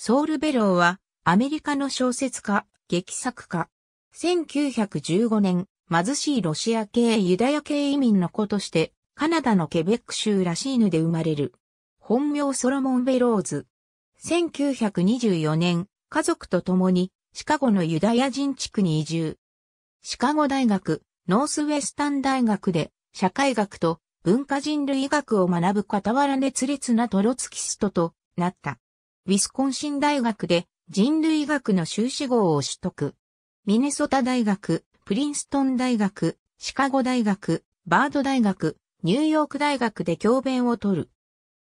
ソウル・ベローは、アメリカの小説家、劇作家。1915年、貧しいロシア系ユダヤ系移民の子として、カナダのケベック州ラシーヌで生まれる。本名ソロモン・ベローズ。1924年、家族と共に、シカゴのユダヤ人地区に移住。シカゴ大学、ノースウェスタン大学で、社会学と文化人類学を学ぶ傍ら熱烈なトロツキストとなった。ウィスコンシン大学で人類学の修士号を取得。ミネソタ大学、プリンストン大学、シカゴ大学、バード大学、ニューヨーク大学で教鞭を取る。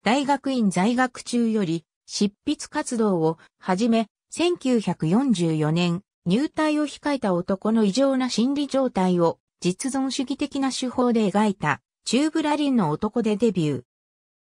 大学院在学中より執筆活動をはじめ、1944年、入隊を控えた男の異常な心理状態を実存主義的な手法で描いた、チューブラリンの男でデビュー。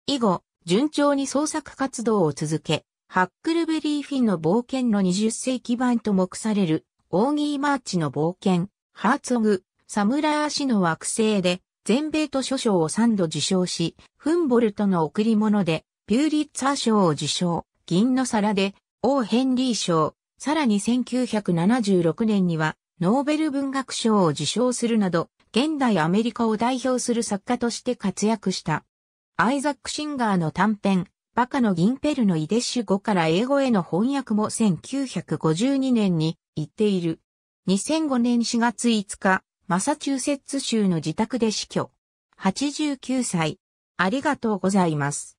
以後、順調に創作活動を続け、ハックルベリーフィンの冒険の20世紀版と目される、オーギー・マーチの冒険、ハーツオグ、サムラー氏の惑星で、全米と諸賞を3度受賞し、フンボルトの贈り物で、ピューリッツァー賞を受賞、銀の皿で、王ヘンリー賞、さらに1976年には、ノーベル文学賞を受賞するなど、現代アメリカを代表する作家として活躍した。アイザック・シンガーの短編、バカの銀ペルのイデッシュ語から英語への翻訳も1952年に行っている。2005年4月5日、マサチューセッツ州の自宅で死去。89歳。ありがとうございます。